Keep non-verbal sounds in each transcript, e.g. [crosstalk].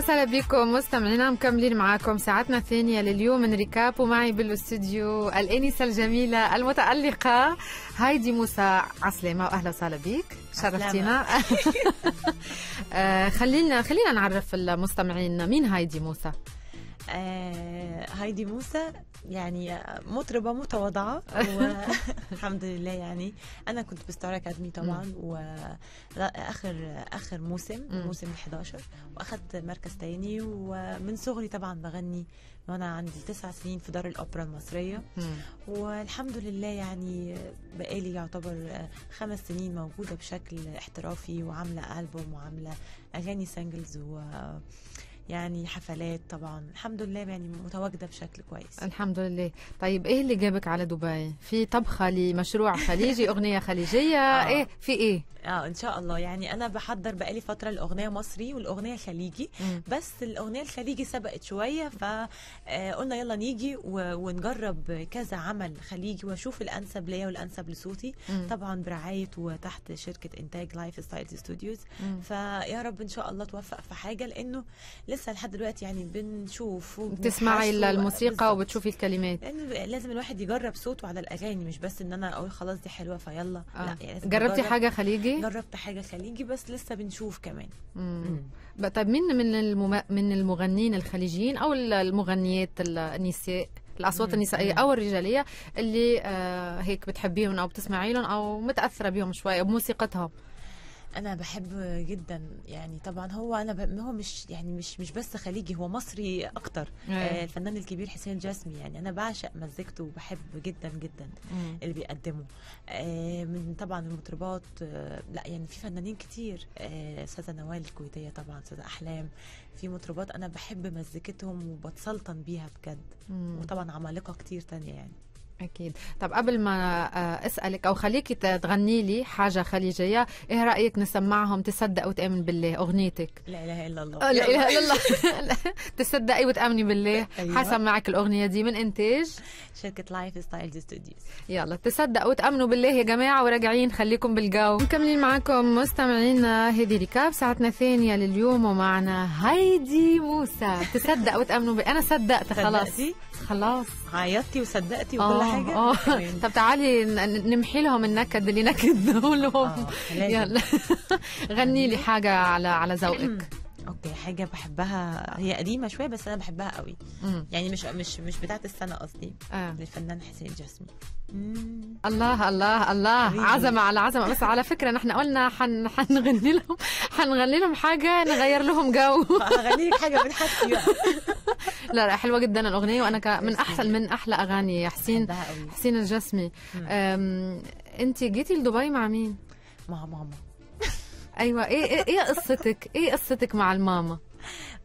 وسهلا بكم مستمعينا مكملين معاكم ساعتنا الثانية لليوم ريكاب ومعي بالاستوديو الآنسة الجميلة المتألقة هايدي موسى عسلامة وأهلا وسهلا بك شرفتينا [laughs] آه، خلينا خلينا نعرف المستمعين مين هايدي موسى آه هايدي موسى يعني مطربة متواضعة والحمد [laughs] لله يعني أنا كنت بستار أكاديمي طبعا وآخر آخر موسم موسم 11 وأخدت مركز تاني ومن صغري طبعا بغني وأنا عندي تسع سنين في دار الأوبرا المصرية والحمد لله يعني بقالي يعتبر خمس سنين موجودة بشكل احترافي وعاملة ألبوم وعاملة أغاني سنجلز و يعني حفلات طبعا الحمد لله يعني متواجده بشكل كويس الحمد لله طيب ايه اللي جابك على دبي في طبخه لمشروع خليجي اغنيه خليجيه آه. ايه في ايه اه ان شاء الله يعني انا بحضر بقالي فتره الاغنيه مصري والاغنيه خليجي مم. بس الاغنيه الخليجي سبقت شويه فقلنا آه، يلا نيجي ونجرب كذا عمل خليجي واشوف الانسب ليا والانسب لصوتي مم. طبعا برعايه وتحت شركه انتاج لايف ستايل ستوديوز فيا رب ان شاء الله توفق في حاجه لانه لسه لحد دلوقتي يعني بنشوف بتسمعي آه، الموسيقى وبتشوفي الكلمات يعني لازم الواحد يجرب صوته على الاغاني مش بس ان انا اقول خلاص دي حلوه فيلا آه. لا يعني جربتي حاجه خليجي اوكي جربت حاجه خليجي بس لسه بنشوف كمان امم طيب مين من المم... من المغنيين الخليجيين او المغنيات النساء الاصوات النسائيه او الرجاليه اللي آه هيك بتحبيهم او بتسمعي لهم او متاثره بيهم شويه بموسيقتهم انا بحب جدا يعني طبعا هو انا ب... هو مش يعني مش مش بس خليجي هو مصري اكتر آه الفنان الكبير حسين جاسمي يعني انا بعشق مزيكته وبحب جدا جدا مم. اللي بيقدمه آه من طبعا المطربات آه لا يعني في فنانين كتير آه، استاذه آه نوال الكويتيه طبعا استاذه احلام في مطربات انا بحب مزيكتهم وبتسلطن بيها بجد مم. وطبعا عمالقه كتير تانية يعني اكيد طب قبل ما آه، اسالك او خليكي تغني لي حاجه خليجيه ايه رايك نسمعهم تصدق وتامن بالله اغنيتك لا اله الا الله آه، لا اله الا الله [laughs] [laughs] تصدقي وتامني بالله أيوة. معك الاغنيه دي من انتاج شركه لايف ستايلز ستوديوز يلا تصدقوا وتامنوا بالله يا جماعه وراجعين خليكم بالجو مكملين معاكم مستمعينا هذه ريكاب ساعتنا الثانيه لليوم ومعنا هايدي موسى تصدق وتامنوا بالله انا صدقت خلاص خلاص عيطتي وصدقتي آه. وكل حاجه اه طب تعالي نمحي لهم النكد اللي نكدناه [laughs] لهم اه، يلا [laughs] غني لي حاجه على على ذوقك اوكي حاجه بحبها هي قديمه شويه بس انا بحبها قوي مم. يعني مش مش مش بتاعه السنه قصدي آه. الفنان حسين جسمي الله الله الله حبيبي. عزمة على عزمة بس على فكرة نحن قلنا حن حنغني لهم حنغني لهم حاجة نغير لهم جو هغني لك حاجة من حسين يعني. [laughs] لا لا حلوة جدا الأغنية وأنا ك... من أحسن من أحلى أغاني حسين حسين الجسمي أنت جيتي لدبي مع مين؟ مع ماما ايوه إيه،, ايه ايه قصتك ايه قصتك مع الماما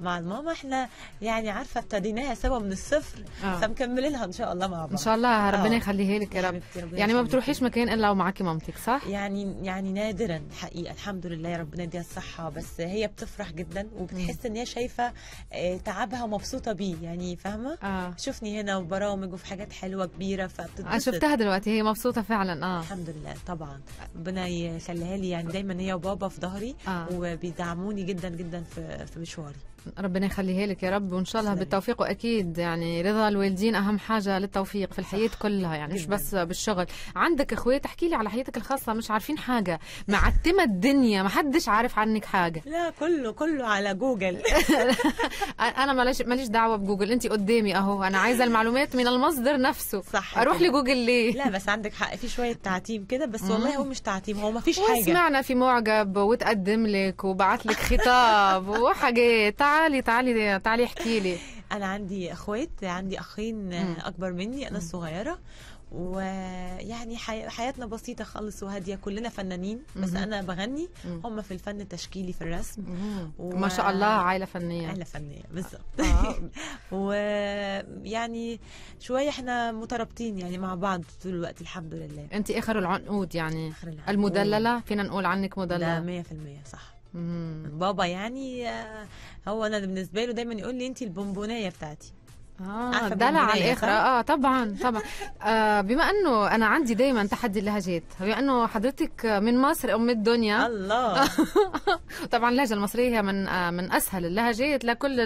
مع الماما احنا يعني عارفه ابتديناها سوا من الصفر آه. فمكملينها ان شاء الله مع بعض ان شاء الله ربنا آه. يخليها لك يا رب يعني ما بتروحيش مكان الا ومعاكي مامتك صح يعني يعني نادرا حقيقه الحمد لله ربنا يديها الصحه بس هي بتفرح جدا وبتحس ان هي شايفه آه، تعبها مبسوطه بيه يعني فاهمه آه. شوفني هنا وبرامج وفي حاجات حلوه كبيره فبتتبسط آه، شفتها دلوقتي هي مبسوطه فعلا اه الحمد لله طبعا ربنا يخليها لي يعني دايما هي وبابا في ظهري آه. وبيدعموني جدا جدا في في مشواري ربنا يخليها لك يا رب وان شاء الله بالتوفيق واكيد يعني رضا الوالدين اهم حاجه للتوفيق في الحياه كلها يعني مش بس بالشغل عندك اخوات احكي لي على حياتك الخاصه مش عارفين حاجه معتمه الدنيا ما حدش عارف عنك حاجه لا كله كله على جوجل [laughs] انا ماليش ماليش دعوه بجوجل انت قدامي اهو انا عايزه المعلومات من المصدر نفسه صح اروح كده. لجوجل ليه لا بس عندك حق في شويه تعتيم كده بس والله هو مش تعتيم هو ما فيش حاجه سمعنا في معجب وتقدم لك وبعت لك خطاب وحاجات تعالي تعالي تعالي احكي لي [laughs] انا عندي اخوات عندي اخين اكبر مني انا الصغيره ويعني حي... حياتنا بسيطة خالص وهادية كلنا فنانين بس مم. أنا بغني هم في الفن التشكيلي في الرسم و... ما شاء الله عائلة فنية عائلة فنية بالظبط آه. [laughs] ويعني شوية احنا مترابطين يعني مع بعض طول الوقت الحمد لله أنت آخر العنقود يعني آخر العنقود. المدللة فينا نقول عنك مدللة 100% صح بابا يعني آه، هو انا بالنسبه له دايما يقول لي انت البونبونيه بتاعتي اه دلع على الاخر اه طبعا طبعا آه بما انه انا عندي دائما تحدي اللهجات بما انه حضرتك من مصر ام الدنيا الله [laughs] طبعا اللهجه المصريه هي من آه من اسهل اللهجات لكل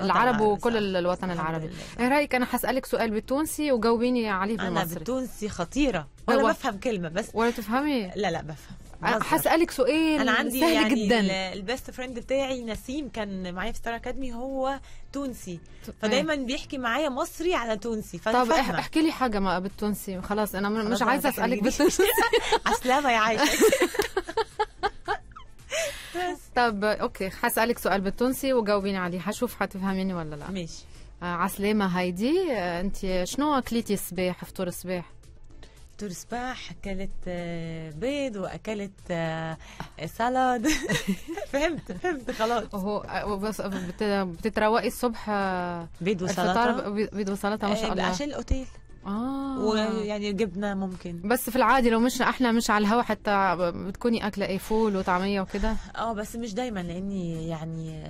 العرب وكل الوطن العربي ايه رايك انا حسالك سؤال بالتونسي وجاوبيني عليه بالمصري انا بالتونسي خطيره ولا بفهم كلمه بس ولا تفهمي لا لا بفهم هسالك سؤال انا عندي سهل يعني جدا البيست فريند بتاعي نسيم كان معايا في ستار اكاديمي هو تونسي آه. فدايما بيحكي معايا مصري على تونسي فانا طب فهمة. احكي لي حاجه ما بالتونسي خلاص انا مش عايزه اسالك بالتونسي عسلامه [laughs] يا عايشه [laughs] طب اوكي هسالك سؤال بالتونسي وجاوبيني عليه هشوف هتفهميني ولا لا ماشي آه، عسلامه هايدي آه، انت شنو اكلتي الصباح فطور الصباح دكتور صباح اكلت آه، بيض واكلت آه، سالاد [laughs] فهمت فهمت خلاص وهو بس بتتروقي الصبح آه، بيض وسلطه بيض وسلطه ما شاء الله عشان الاوتيل آه. ويعني جبنه ممكن بس في العادي لو مش احنا مش على الهوا حتى بتكوني اكله ايه فول وطعميه وكده اه بس مش دايما لاني يعني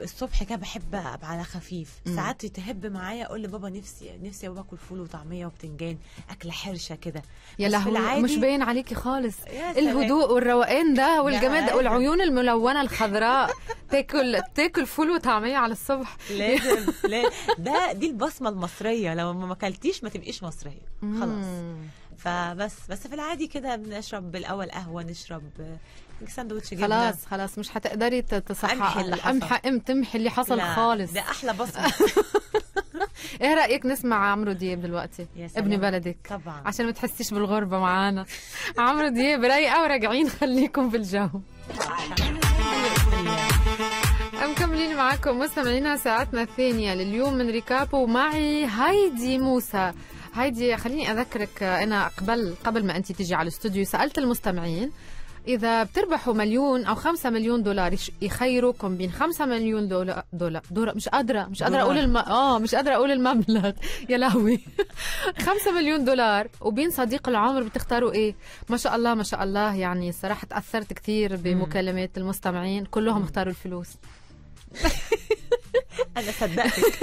الصبح كده بحب ابقى على خفيف ساعات تهب معايا اقول لبابا نفسي نفسي يا بابا اكل فول وطعميه وبتنجان اكله حرشه كده يا لهوي مش باين عليكي خالص الهدوء والروقان ده والجمال ده والعيون الملونه الخضراء تاكل تاكل فول وطعميه على الصبح لازم [laughs] لا ده دي البصمه المصريه لو ما اكلتيش ما تبقيش مصريه خلاص فبس بس في العادي كده بنشرب الاول قهوه نشرب ساندوتش جبنه خلاص خلاص مش هتقدري تصحي امحي اللي حصل امحي تمحي اللي حصل خالص ده احلى بصمه [laughs] ايه رايك نسمع عمرو دياب دلوقتي يا سلام. ابن بلدك طبعا عشان ما تحسيش بالغربه معانا عمرو دياب رايقه وراجعين خليكم في الجو مكملين معكم مستمعينا ساعتنا الثانية لليوم من ريكاب ومعي هايدي موسى هايدي خليني أذكرك أنا قبل قبل ما أنت تجي على الاستوديو سألت المستمعين إذا بتربحوا مليون أو خمسة مليون دولار يخيروكم بين خمسة مليون دولار دولار, دولار مش قادرة مش قادرة أقول الم... آه مش قادرة أقول المبلغ [laughs] يا لهوي [laughs] خمسة مليون دولار وبين صديق العمر بتختاروا إيه؟ ما شاء الله ما شاء الله يعني صراحة تأثرت كثير بمكالمات المستمعين كلهم اختاروا الفلوس [laughs] انا صدقتك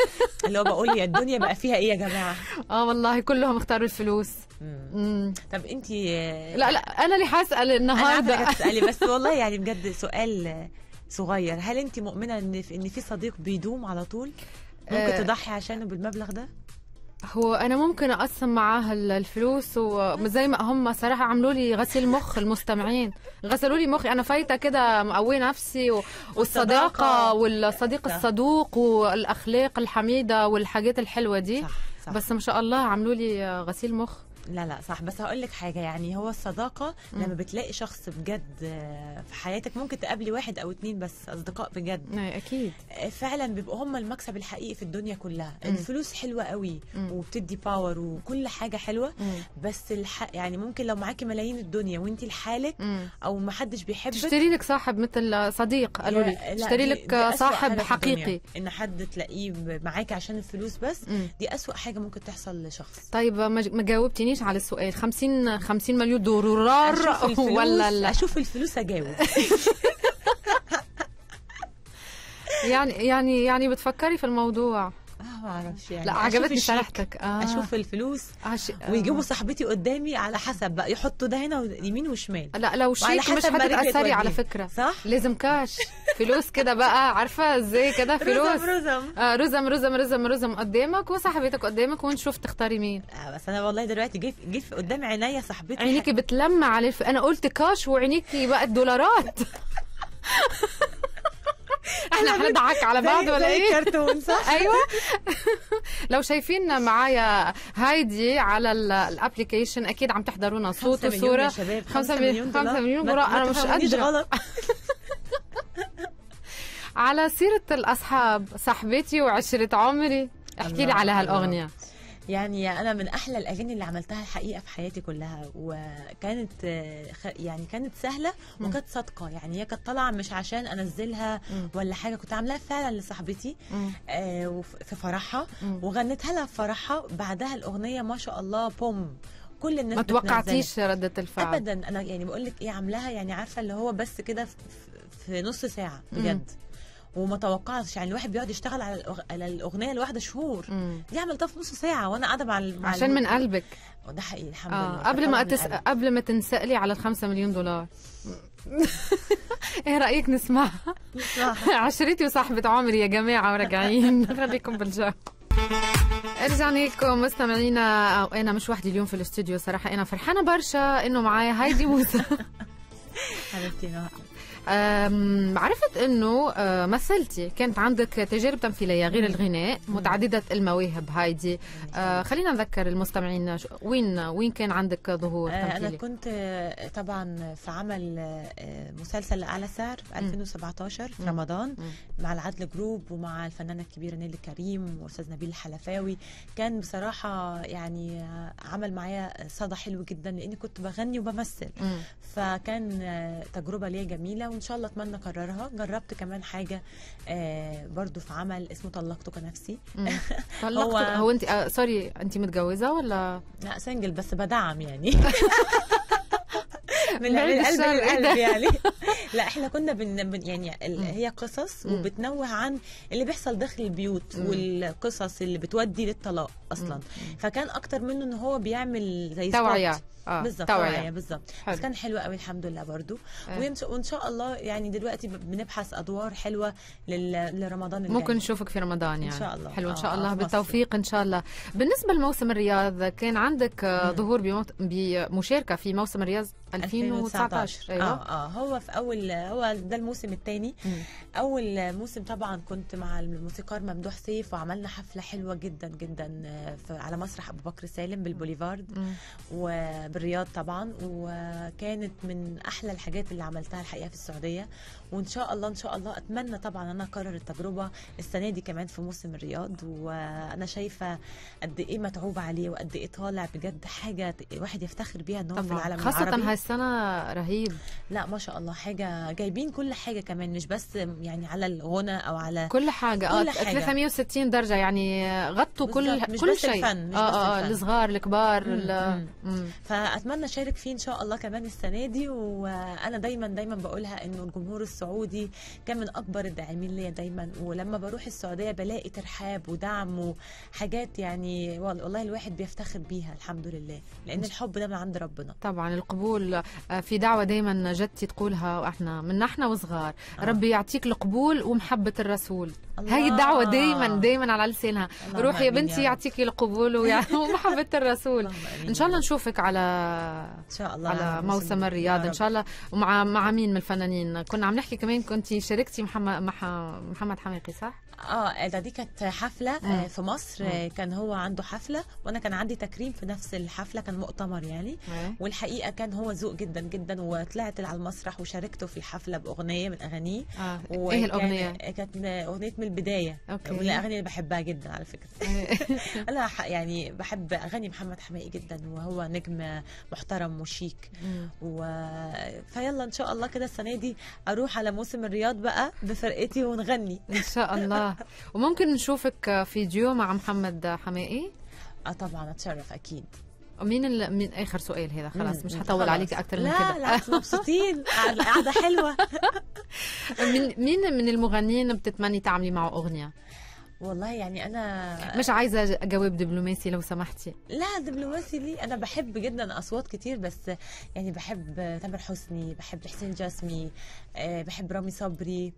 اللي هو بقول يا الدنيا بقى فيها ايه يا جماعه اه والله كلهم اختاروا الفلوس مم. طب انت لا لا انا اللي هسال النهارده انا هسالي بس [laughs] والله يعني بجد سؤال صغير هل انت مؤمنه ان في صديق بيدوم على طول ممكن آه. تضحي عشانه بالمبلغ ده هو انا ممكن اقسم معاها الفلوس وزي ما هم صراحه عملوا لي غسيل مخ المستمعين غسلوا لي مخي انا فايته كده مقويه نفسي و... والصداقه والصديق الصدوق والاخلاق الحميده والحاجات الحلوه دي صح. صح. بس ما شاء الله عملوا لي غسيل مخ لا لا صح بس هقول لك حاجه يعني هو الصداقه مم. لما بتلاقي شخص بجد في حياتك ممكن تقابلي واحد او اتنين بس اصدقاء بجد اي اكيد آه، فعلا بيبقوا هم المكسب الحقيقي في الدنيا كلها مم. الفلوس حلوه قوي مم. وبتدي باور وكل حاجه حلوه مم. بس الحق يعني ممكن لو معاكي ملايين الدنيا وانت لحالك او ما حدش بيحبك تشتري لك صاحب مثل صديق قالوا لي تشتري لك صاحب حقيقي ان حد تلاقيه معاكي عشان الفلوس بس مم. دي اسوأ حاجه ممكن تحصل لشخص طيب ما جاوبتيني تجاوبنيش على السؤال 50 50 مليون دولار ولا لا اشوف الفلوس اجاوب [laughs] يعني يعني يعني بتفكري في الموضوع اه معرفش يعني لا عجبتني شرحتك آه. اشوف الفلوس آه. ويجيبوا صاحبتي قدامي على حسب بقى يحطوا ده هنا يمين وشمال لا لو شيك مش هتتاثري على فكره صح لازم كاش [laughs] فلوس كده بقى عارفه ازاي كده فلوس رزم رزم آه رزم رزم رزم رزم قدامك وصاحبتك قدامك ونشوف تختاري مين آه بس انا والله دلوقتي جه جه قدام عينيا صاحبتي عينيكي [laughs] بتلمع على انا قلت كاش وعينيكي بقت دولارات [laughs] احنا هنضحك على بعض ولا ايه؟ كرتون صح؟ [laughs] ايوه لو شايفين معايا هايدي على الابلكيشن اكيد عم تحضرونا صوت وصوره 5 مليون 5 مليون, مليون, مليون, مليون انا مش قادره غلط على سيرة الأصحاب صاحبتي وعشرة عمري احكي لي على هالأغنية يعني انا من احلى الاغاني اللي عملتها الحقيقه في حياتي كلها وكانت يعني كانت سهله وكانت صادقه يعني هي كانت طالعه مش عشان انزلها ولا حاجه كنت عاملاها فعلا لصاحبتي آه، في فرحها وغنيتها لها في فرحها بعدها الاغنيه ما شاء الله بوم كل الناس ما توقعتيش ردة الفعل ابدا انا يعني بقول لك ايه عاملاها يعني عارفه اللي هو بس كده في نص ساعه بجد وما توقعتش يعني الواحد بيقعد يشتغل على على الاغنيه الواحده شهور مم. يعمل ده في نص ساعه وانا قاعده مع عشان من قلبك وده حقيقي الحمد آه. لله قبل ما أتس... قبل ما تنسألي على الخمسة مليون دولار [laughs] ايه رايك نسمعها [laughs] عشرتي وصاحبه عمري يا جماعه وراجعين خليكم [laughs] بالجو ارجعنا لكم مستمعينا انا مش وحدي اليوم في الاستوديو صراحه انا فرحانه برشا انه معايا هايدي موسى حبيبتي عرفت انه أه، مثلتي كانت عندك تجارب تمثيليه غير الغناء متعدده المواهب هايدي أه، خلينا نذكر المستمعين وين وين كان عندك ظهور أه، تمثيلي انا كنت طبعا في عمل مسلسل اعلى سعر في 2017 في رمضان مع العدل جروب ومع الفنانه الكبيره نيلي كريم واستاذ نبيل الحلفاوي كان بصراحه يعني عمل معايا صدى حلو جدا لاني كنت بغني وبمثل فكان تجربه ليا جميله وان شاء الله اتمنى اكررها جربت كمان حاجه آه برضو في عمل اسمه طلقتك نفسي [laughs] طلقتك هو, هو انت آه سوري انت متجوزه ولا لا سنجل بس بدعم يعني [laughs] من إيه القلب للقلب يعني [laughs] لا احنا كنا بن, يعني هي قصص وبتنوه عن اللي بيحصل داخل البيوت والقصص اللي بتودي للطلاق اصلا فكان اكتر منه ان هو بيعمل زي توعيه آه. بالظبط توعيه بالظبط بس كان حلو قوي الحمد لله برضو آه. وان شاء الله يعني دلوقتي بنبحث ادوار حلوه لرمضان الجاي ممكن نشوفك في رمضان يعني ان شاء الله حلو ان شاء آه، الله آه. بالتوفيق ان شاء الله بالنسبه لموسم الرياض كان عندك ظهور بمشاركه في موسم الرياض 2000 2019 ايوه اه اه هو في اول هو ده الموسم الثاني اول موسم طبعا كنت مع الموسيقار ممدوح سيف وعملنا حفله حلوه جدا جدا على مسرح ابو بكر سالم بالبوليفارد مم. وبالرياض طبعا وكانت من احلى الحاجات اللي عملتها الحقيقه في السعوديه وان شاء الله ان شاء الله اتمنى طبعا انا اكرر التجربه السنه دي كمان في موسم الرياض وانا شايفه قد ايه متعوب عليه وقد ايه طالع بجد حاجه الواحد يفتخر بيها ان هو في العالم خاصه العربي خاصه هالسنه رهيب لا ما شاء الله حاجه جايبين كل حاجه كمان مش بس يعني على الغنى او على كل حاجه اه 360 درجه يعني غطوا كل مش كل شيء اه اه الصغار الكبار فاتمنى اشارك فيه ان شاء الله كمان السنه دي وانا دايما دايما بقولها انه الجمهور السعودي كان من اكبر الداعمين ليا دايما ولما بروح السعوديه بلاقي ترحاب ودعم وحاجات يعني والله الواحد بيفتخر بيها الحمد لله لان الحب ده من عند ربنا طبعا القبول في دعوه دائما جدتي تقولها واحنا من احنا وصغار آه. ربي يعطيك القبول ومحبه الرسول هاي الدعوه دائما دائما على لسانها روحي يا بنتي يعطيكي القبول [laughs] ومحبه الرسول ان شاء الله نشوفك على ان شاء الله على موسم الرياض ان شاء الله ومع مع مين من الفنانين كنا عم نحكي كمان كنت شاركتي محمد محمد حماقي صح اه ده دي كانت حفله آه. في مصر آه. كان هو عنده حفله وانا كان عندي تكريم في نفس الحفله كان مؤتمر يعني آه. والحقيقه كان هو ذوق جدا جدا وطلعت على المسرح وشاركته في الحفله باغنيه من اغانيه آه. ايه الاغنيه كانت اغنيه من البدايه أوكي. من الاغاني اللي بحبها جدا على فكره [laughs] [laughs] انا يعني بحب اغاني محمد حماقي جدا وهو نجم محترم وشيك و... فيلا ان شاء الله كده السنه دي اروح على موسم الرياض بقى بفرقتي ونغني ان شاء الله [laughs] وممكن نشوفك فيديو مع محمد حماقي اه طبعا اتشرف اكيد مين ال... مين اخر سؤال هذا خلاص مش هطول عليك اكثر من كده لا لا مبسوطين [laughs] قاعده حلوه [laughs] من مين من المغنيين بتتمني تعملي معه اغنيه؟ والله يعني انا مش عايزه جواب دبلوماسي لو سمحتي لا دبلوماسي ليه انا بحب جدا اصوات كتير بس يعني بحب تامر حسني بحب حسين جاسمي آه، بحب رامي صبري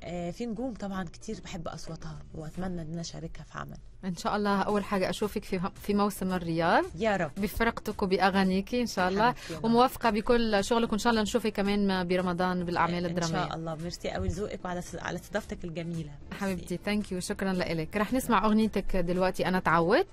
آه، في نجوم طبعا كتير بحب اصواتها واتمنى ان انا اشاركها في عمل ان شاء الله اول حاجه اشوفك في في موسم الرياض يا رب بفرقتك وباغانيك ان شاء الله وموافقه بكل شغلك وان شاء الله نشوفك كمان برمضان بالاعمال الدراميه ان شاء الله ميرسي قوي لذوقك وعلى على استضافتك الجميله حبيبتي ثانك يو شكرا لك رح نسمع اغنيتك دلوقتي انا تعودت